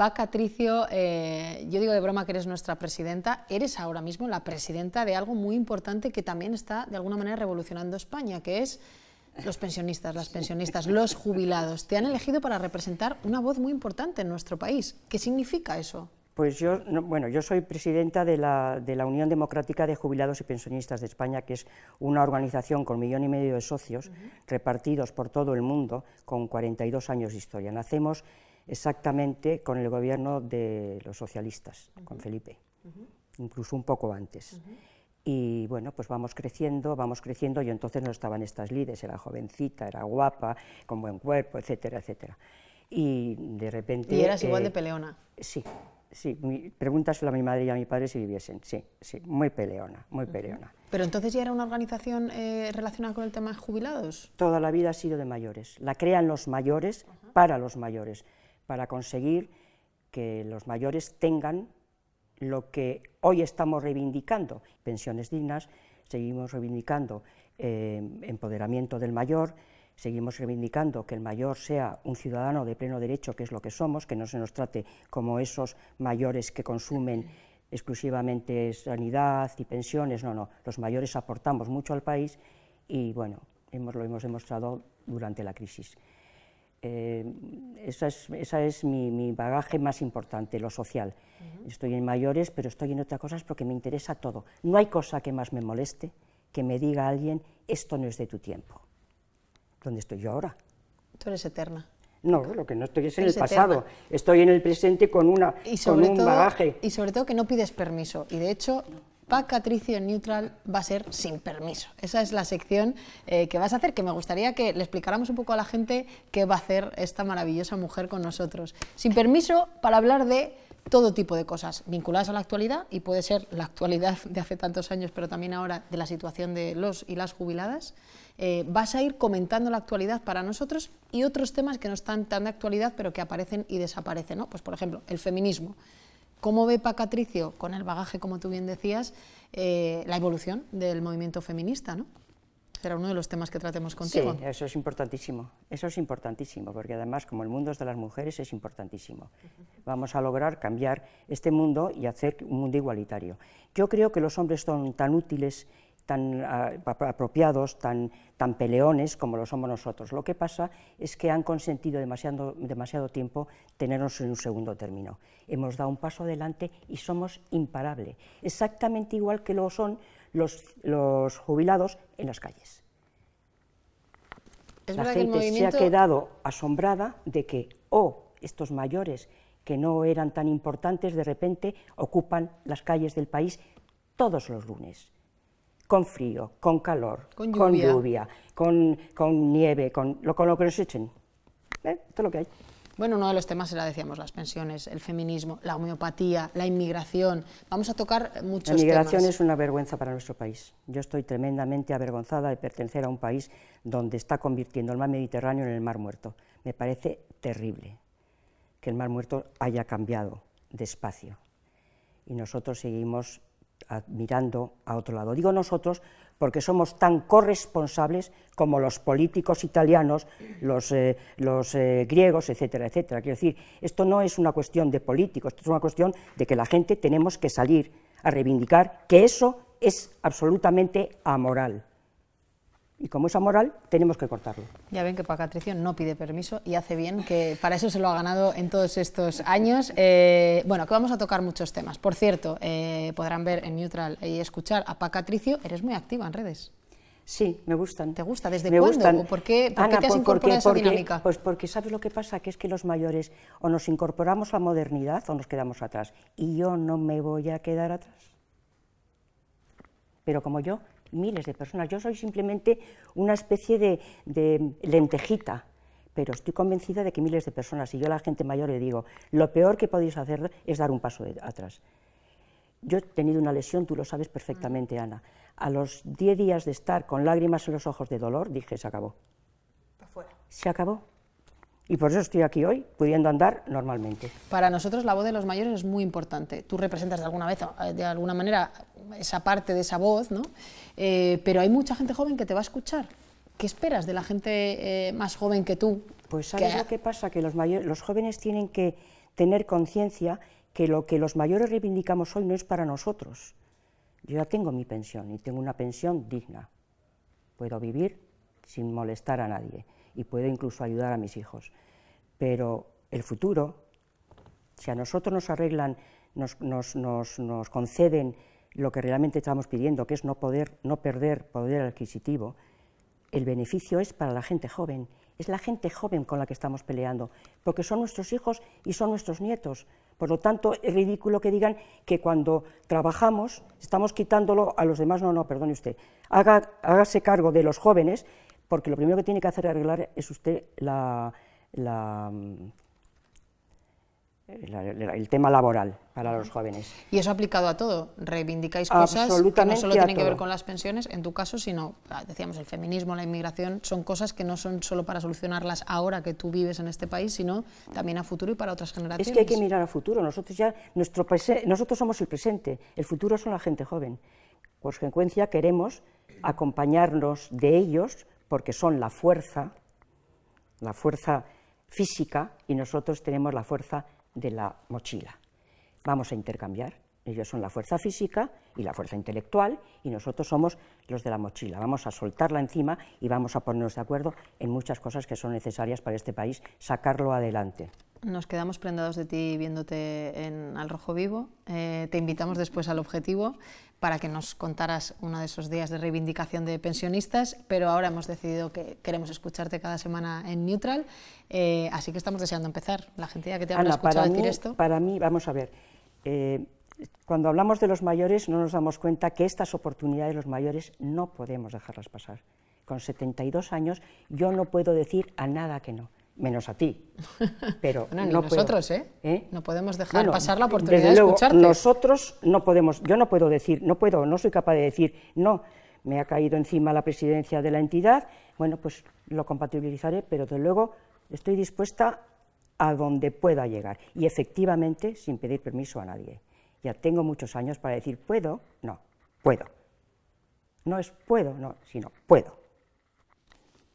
Va Catricio, eh, yo digo de broma que eres nuestra presidenta, eres ahora mismo la presidenta de algo muy importante que también está de alguna manera revolucionando España, que es los pensionistas, las pensionistas, los jubilados. Te han elegido para representar una voz muy importante en nuestro país. ¿Qué significa eso? Pues yo, bueno, yo soy presidenta de la, Unión Democrática de Jubilados y Pensionistas de España, que es una organización con millón y medio de socios repartidos por todo el mundo con 42 años de historia. Nacemos exactamente con el gobierno de los socialistas, con Felipe, incluso un poco antes. Y bueno, pues vamos creciendo, vamos creciendo. Yo entonces no estaba en estas líderes, era jovencita, era guapa, con buen cuerpo, etcétera, etcétera. Y de repente. ¿Y eras igual de eh, peleona? Sí, sí. pregúntaselo a mi madre y a mi padre si viviesen. Sí, sí, muy peleona, muy peleona. ¿Pero entonces ya era una organización eh, relacionada con el tema de jubilados? Toda la vida ha sido de mayores. La crean los mayores para los mayores para conseguir que los mayores tengan lo que hoy estamos reivindicando, pensiones dignas, seguimos reivindicando eh, empoderamiento del mayor, seguimos reivindicando que el mayor sea un ciudadano de pleno derecho, que es lo que somos, que no se nos trate como esos mayores que consumen exclusivamente sanidad y pensiones, no, no, los mayores aportamos mucho al país y bueno, hemos, lo hemos demostrado durante la crisis. Eh, ese es, esa es mi, bagaje más importante, lo social. Estoy en mayores, pero estoy en otras cosas porque me interesa todo. No hay cosa que más me moleste que me diga alguien, esto no es de tu tiempo. ¿Dónde estoy yo ahora? Tú eres eterna. No, lo que no estoy es en el pasado, estoy en el presente con, una, con un bagaje. Y sobre todo que no pides permiso. Y de hecho, en Neutral va a ser sin permiso. Esa es la sección eh, que vas a hacer, que me gustaría que le explicáramos un poco a la gente qué va a hacer esta maravillosa mujer con nosotros. Sin permiso para hablar de todo tipo de cosas vinculadas a la actualidad y puede ser la actualidad de hace tantos años, pero también ahora de la situación de los y las jubiladas. Eh, vas a ir comentando la actualidad para nosotros y otros temas que no están tan de actualidad, pero que aparecen y desaparecen. ¿no? Pues, por ejemplo, el feminismo. ¿Cómo ve Pacatricio, con el bagaje, como tú bien decías, eh, la evolución del movimiento feminista? ¿no? Será uno de los temas que tratemos contigo. Sí, eso es importantísimo. Eso es importantísimo, porque además, como el mundo es de las mujeres, es importantísimo. Vamos a lograr cambiar este mundo y hacer un mundo igualitario. Yo creo que los hombres son tan útiles tan ah, apropiados, tan, peleones como lo somos nosotros. Lo que pasa es que han consentido demasiado, tiempo tenernos en un segundo término. Hemos dado un paso adelante y somos imparables, exactamente igual que lo son los, jubilados en las calles. la gente se ha quedado asombrada de que, o estos mayores que no eran tan importantes, de repente ocupan las calles del país todos los lunes con frío, con calor, con lluvia, con, nieve, con lo, que nos echen. Esto ¿Eh? es lo que hay. Bueno, uno de los temas era, decíamos, las pensiones, el feminismo, la homeopatía, la inmigración. Vamos a tocar muchos temas. La inmigración es una vergüenza para nuestro país. Yo estoy tremendamente avergonzada de pertenecer a un país donde está convirtiendo el mar Mediterráneo en el mar muerto. Me parece terrible que el mar muerto haya cambiado despacio. Y nosotros seguimos mirando a otro lado. Digo nosotros porque somos tan corresponsables como los políticos italianos, los, eh, eh, griegos, etcétera, etcétera. Quiero decir, esto no es una cuestión de políticos, esto es una cuestión de que la gente tenemos que salir a reivindicar que eso es absolutamente amoral. Y como es amoral, tenemos que cortarlo. Ya ven que Pacatricio no pide permiso y hace bien, que para eso se lo ha ganado en todos estos años. Eh, bueno, que vamos a tocar muchos temas. Por cierto, eh, podrán ver en Neutral y escuchar a Pacatricio. Eres muy activa en redes. Sí, me gustan. ¿Te gusta? ¿Desde me cuándo? Gustan. ¿Por qué, por qué te has incorporado porque, a esa dinámica? Pues porque sabes lo que pasa, que es que los mayores o nos incorporamos a la modernidad o nos quedamos atrás. Y yo no me voy a quedar atrás. Pero como yo, miles de personas. Yo soy simplemente una especie de, lentejita, pero estoy convencida de que miles de personas, y yo a la gente mayor le digo, lo peor que podéis hacer es dar un paso atrás. Yo he tenido una lesión, tú lo sabes perfectamente, Ana. A los 10 días de estar con lágrimas en los ojos de dolor, dije, se acabó. Se acabó. Y por eso estoy aquí hoy, pudiendo andar normalmente. Para nosotros la voz de los mayores es muy importante. Tú representas de alguna vez, eh, de alguna manera, esa parte de esa voz, ¿no? Eh, pero hay mucha gente joven que te va a escuchar. ¿Qué esperas de la gente eh, más joven que tú? Pues sabes lo que pasa, que los, mayores, los jóvenes tienen que tener conciencia que lo que los mayores reivindicamos hoy no es para nosotros. Yo ya tengo mi pensión y tengo una pensión digna. Puedo vivir sin molestar a nadie y puedo incluso ayudar a mis hijos. Pero el futuro, si a nosotros nos arreglan, nos, conceden lo que realmente estamos pidiendo, que es no, poder, no perder poder adquisitivo, el beneficio es para la gente joven, es la gente joven con la que estamos peleando, porque son nuestros hijos y son nuestros nietos. Por lo tanto, es ridículo que digan que cuando trabajamos estamos quitándolo a los demás. No, no, perdone usted. Haga, hágase cargo de los jóvenes porque lo primero que tiene que hacer arreglar es usted mm, la, el tema laboral para los jóvenes. Y eso ha aplicado a todo. Reivindicáis cosas que no solo tienen que ver con las pensiones, en tu caso, sino, ah, decíamos, el feminismo, la inmigración, son cosas que no son solo para solucionarlas ahora que tú vives en este país, sino también a futuro y para otras generaciones. Es que hay que mirar a futuro. Nosotros, ya, nuestro nosotros somos el presente, el futuro son la gente joven. Por consecuencia, queremos acompañarnos de ellos porque son la fuerza, la fuerza física, y nosotros tenemos la fuerza de la mochila. Vamos a intercambiar. Ellos son la fuerza física y la fuerza intelectual, y nosotros somos los de la mochila. Vamos a soltarla encima y vamos a ponernos de acuerdo en muchas cosas que son necesarias para este país sacarlo adelante nos quedamos prendados de ti viéndote en Al Rojo Vivo. Eh, te invitamos después al objetivo para que nos contaras uno de esos días de reivindicación de pensionistas, pero ahora hemos decidido que queremos escucharte cada semana en Neutral, eh, así que estamos deseando empezar. La gente que te ha decir esto. Para mí, vamos a ver, eh, cuando hablamos de los mayores no nos damos cuenta que estas oportunidades los mayores no podemos dejarlas pasar. Con 72 años yo no puedo decir a nada que no menos a ti. Pero nosotros, ¿eh? ¿eh? No podemos dejar pasar la oportunidad de luego, Nosotros no podemos, yo no puedo decir, no puedo, no soy capaz de decir, no, me ha caído encima la presidencia de la entidad, bueno, pues lo compatibilizaré, pero desde luego estoy dispuesta a donde pueda llegar. Y efectivamente, sin pedir permiso a nadie. Ya tengo muchos años para decir, puedo, no, puedo. No es puedo, no, sino puedo.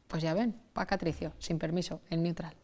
Pues ya ven, pacatricio, Catricio, sin permiso, en neutral.